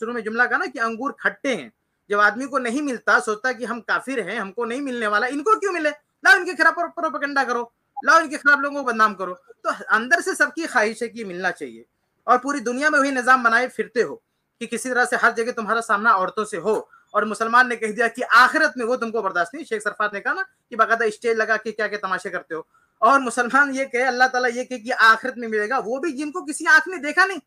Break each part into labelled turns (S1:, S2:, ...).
S1: शुरू में जुमला कहा ना कि अंगूर खट्टे हैं जब आदमी को नहीं मिलता सोचता कि हम काफिर हैं हमको नहीं मिलने वाला इनको क्यों मिले लाओ इनके खिलाफ प्रोपेगेंडा करो लाओ इनके खिलाफ लोगों को बदनाम करो तो अंदर से सबकी ख्वाहिश है कि मिलना चाहिए और पूरी दुनिया में वही निज़ाम बनाए फिरते हो कि किसी तरह से हर जगह तुम्हारा सामना औरतों से हो और मुसलमान ने कह दिया कि आखिरत में वो तुमको बर्दाश्त नहीं शेख सरफात ने कहा ना कि बाकायदा स्टेज लगा के क्या क्या तमाशे करते हो और मुसलमान ये कहे अल्लाह ताला ये कहे कि आखिरत में मिलेगा वो भी जिनको किसी आंख ने देखा नहीं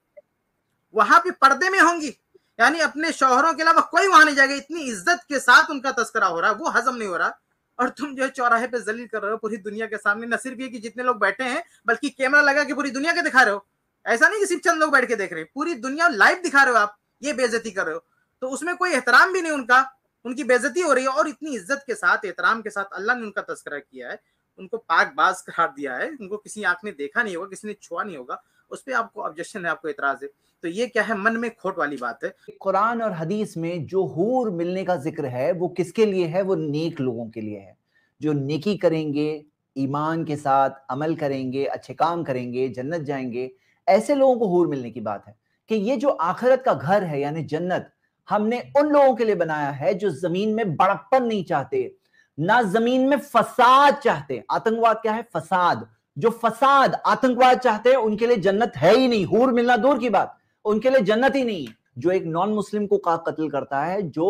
S1: वहां भी पर्दे में होंगी यानी अपने शोहरों के अलावा कोई वहां नहीं जाएगा इतनी इज्जत के साथ उनका तस्करा हो रहा है वो हजम नहीं हो रहा और तुम जो है चौराहे पे जलील कर रहे हो पूरी दुनिया के सामने न सिर्फ ये कि जितने लोग बैठे हैं बल्कि कैमरा लगा के पूरी दुनिया के दिखा रहे हो ऐसा नहीं कि सिर्फ चंद लोग बैठ के देख रहे हैं पूरी दुनिया लाइव दिखा रहे हो आप ये बेजती कर रहे हो तो उसमें कोई एहतराम भी नहीं उनका उनकी बेजती हो रही है और इतनी इज्जत के साथ एहतराम के साथ अल्लाह ने उनका तस्करा किया है उनको पाक बाज करार दिया है उनको किसी आंख ने देखा नहीं होगा किसी ने छुआ नहीं होगा उस पर आपको ऑब्जेक्शन है आपको इतराज है तो ये क्या है मन में खोट वाली बात है
S2: कुरान और हदीस में जो हूर मिलने का जिक्र है वो किसके लिए है वो नेक लोगों के लिए है जो नेकी करेंगे ईमान के साथ अमल करेंगे अच्छे काम करेंगे जन्नत जाएंगे ऐसे लोगों को हूर मिलने की बात है कि ये जो आखिरत का घर है यानी जन्नत हमने उन लोगों के लिए बनाया है जो जमीन में बड़प्पन नहीं चाहते ना जमीन में फसाद चाहते आतंकवाद क्या है फसाद जो फसाद आतंकवाद चाहते हैं उनके लिए जन्नत है ही नहीं हूर मिलना दूर की बात उनके लिए जन्नत ही नहीं जो एक नॉन मुस्लिम को का कत्ल करता है जो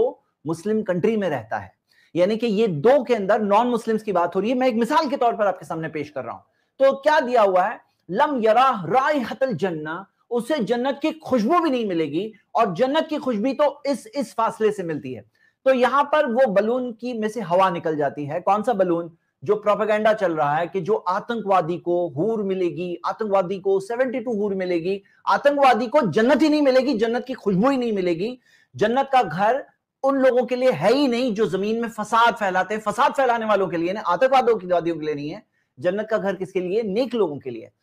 S2: मुस्लिम कंट्री में रहता है यानी कि ये दो के अंदर नॉन मुस्लिम्स की बात हो रही है मैं एक मिसाल के तौर पर आपके सामने पेश कर रहा हूं तो क्या दिया हुआ है लम यरा राय हतल जन्ना उसे जन्नत की खुशबू भी नहीं मिलेगी और जन्नत की खुशबू तो इस इस फासले से मिलती है तो यहां पर वो बलून की में से हवा निकल जाती है कौन सा बलून जो प्रोपेगेंडा चल रहा है कि जो आतंकवादी को हूर मिलेगी आतंकवादी को 72 हूर मिलेगी आतंकवादी को जन्नत ही नहीं मिलेगी जन्नत की खुशबू ही नहीं मिलेगी जन्नत का घर उन लोगों के लिए है ही नहीं जो जमीन में फसाद फैलाते हैं फसाद फैलाने वालों के लिए आतंकवादियों के लिए नहीं है जन्नत का घर किसके लिए नेक लोगों के लिए